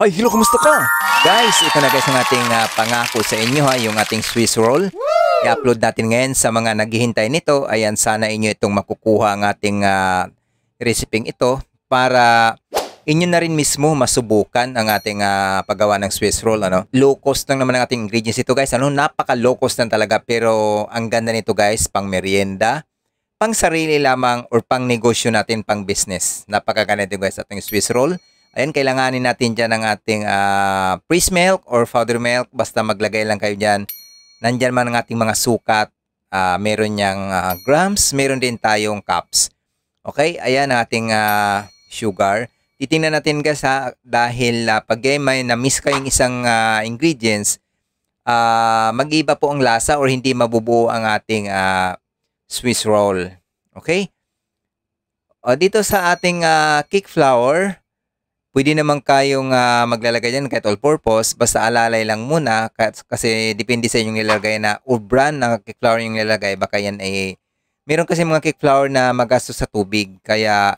Ay, hello, kumusta ka? Guys, ito na guys ang ating uh, pangako sa inyo ha, yung ating Swiss roll. I-upload natin ngayon sa mga naghihintay nito. Ayan, sana inyo itong makukuha ang ating uh, ah, recipe ito para inyo na rin mismo masubukan ang ating uh, paggawa ng Swiss roll. Ano? Low cost lang naman ang ating ingredients ito guys. Ano? Napaka low cost lang talaga pero ang ganda nito guys, pang merienda, pang sarili lamang or pang negosyo natin, pang business. Napakaganda ito guys, ating Swiss roll Ayan, kailanganin natin dyan ng ating uh, priest milk or powder milk. Basta maglagay lang kayo dyan. Nandyan man ang ating mga sukat. Uh, meron niyang uh, grams. Meron din tayong cups. Okay, ayan ang ating uh, sugar. Titingnan natin guys ha, dahil uh, pag eh, may na-miss kayong isang uh, ingredients, uh, mag-iba po ang lasa or hindi mabubuo ang ating uh, Swiss roll. Okay? O, dito sa ating uh, cake flour, Pwede naman kayong uh, maglalagay dyan kahit all-purpose, basta alalay lang muna kasi depende sa inyong nilalagay na o brand ng cake flour yung nilalagay, baka yan ay... Meron kasi mga cake flour na magastos sa tubig, kaya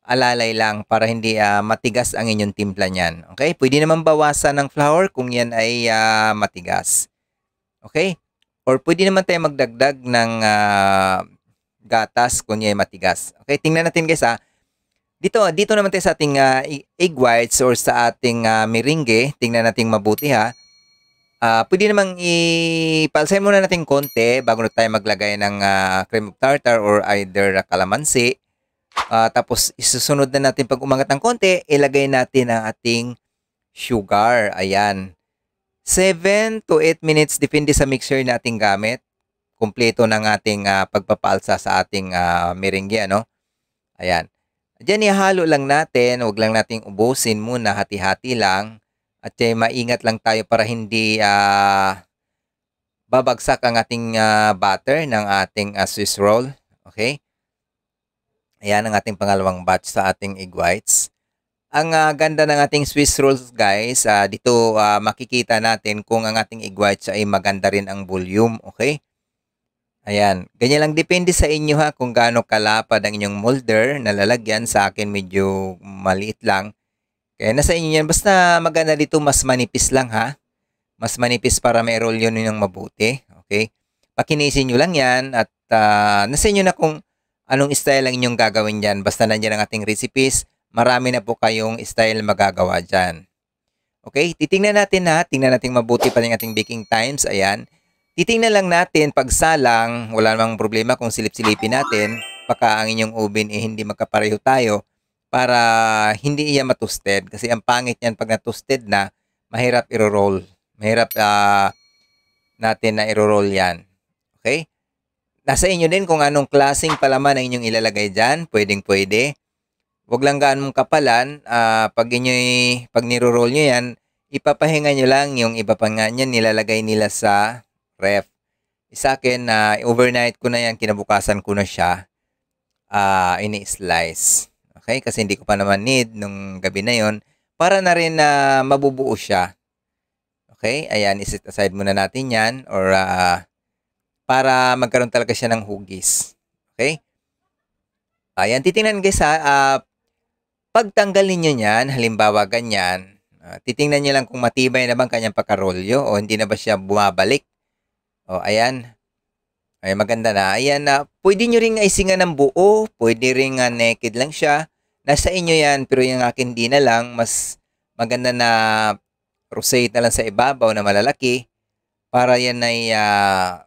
alalay lang para hindi uh, matigas ang inyong timpla niyan. Okay? Pwede naman bawasan ng flour kung yan ay uh, matigas. Okay? Or pwede naman tayo magdagdag ng uh, gatas kung yan ay matigas. Okay? Tingnan natin guys ah. Dito, dito naman tayo sa ating uh, egg whites or sa ating uh, ah, meringue. Tingnan natin mabuti ha. Uh, pwede namang ipalsay muna natin konti bago na tayo maglagay ng uh, cream of tartar or either kalamansi. Uh, tapos isusunod na natin pag umangat ng konti, ilagay natin ang ating sugar. Ayan. 7 to 8 minutes depende sa mixer na ating gamit. Kumpleto ng ating uh, pagpapalsa sa ating uh, meringue. Ano? Ayan. Diyan ihalo lang natin, wag lang nating ubusin muna, hati-hati lang. At eh, maingat lang tayo para hindi uh, babagsak ang ating uh, batter ng ating uh, Swiss roll. Okay? Ayan ang ating pangalawang batch sa ating egg whites. Ang uh, ganda ng ating Swiss rolls guys, uh, dito uh, makikita natin kung ang ating egg whites ay maganda rin ang volume. Okay? Ayan, ganyan lang depende sa inyo ha kung gaano kalapad ang inyong molder na lalagyan. Sa akin medyo maliit lang. Kaya nasa inyo yan. Basta maganda dito mas manipis lang ha. Mas manipis para may-roll yun ng mabuti. Okay? Pakinisin nyo lang yan at uh, nasa inyo na kung anong style ang inyong gagawin dyan. Basta nandiyan ang ating recipes. Marami na po kayong style magagawa dyan. Okay? Titingnan natin na, Tingnan natin mabuti pa ng ating baking times. Ayan. Titingnan lang natin pag salang, wala namang problema kung silip-silipin natin, baka ang inyong oven eh hindi magkapareho tayo para hindi iya matusted kasi ang pangit niyan pag natusted na, mahirap iro roll Mahirap uh, natin na iro roll 'yan. Okay? Nasa inyo din kung anong klasing palaman ang inyong ilalagay diyan, pwedeng-pwede. Huwag lang gaan mong kapalan, uh, pag inyo'y, pag niro-roll niyo 'yan, ipapahinga niyo lang yung iba pa nga niyan nilalagay nila sa ref. Isa akin, na uh, overnight ko na yan, kinabukasan ko na siya, uh, ini-slice. Okay? Kasi hindi ko pa naman need nung gabi na yon para na rin na uh, mabubuo siya. Okay? Ayan, isit aside muna natin yan or uh, para magkaroon talaga siya ng hugis. Okay? Ayan, titingnan guys ha, uh, pagtanggal ninyo niyan, halimbawa ganyan, uh, titingnan niyo lang kung matibay na bang kanyang pagkarolyo o hindi na ba siya bumabalik. Oh, ayan. Ay, maganda na. Ayan na. Ah, pwede nyo ring isingan ng buo. Pwede ring nga ah, naked lang siya. Nasa inyo yan. Pero yung akin di na lang. Mas maganda na rosette na lang sa ibabaw na malalaki. Para yan ay uh,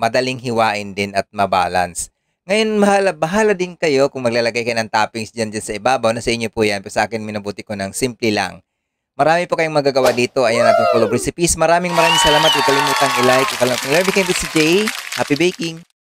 madaling hiwain din at mabalance. Ngayon, mahala, bahala din kayo kung maglalagay kayo ng toppings dyan, dyan sa ibabaw. Nasa inyo po yan. Pero sa akin, minabuti ko ng simple lang. Marami po kayong magagawa dito. Ayan natin follow recipes. Maraming maraming salamat. Huwag kalimutang i-like. Huwag kalimutang i-like. Kay si Jay. Happy baking!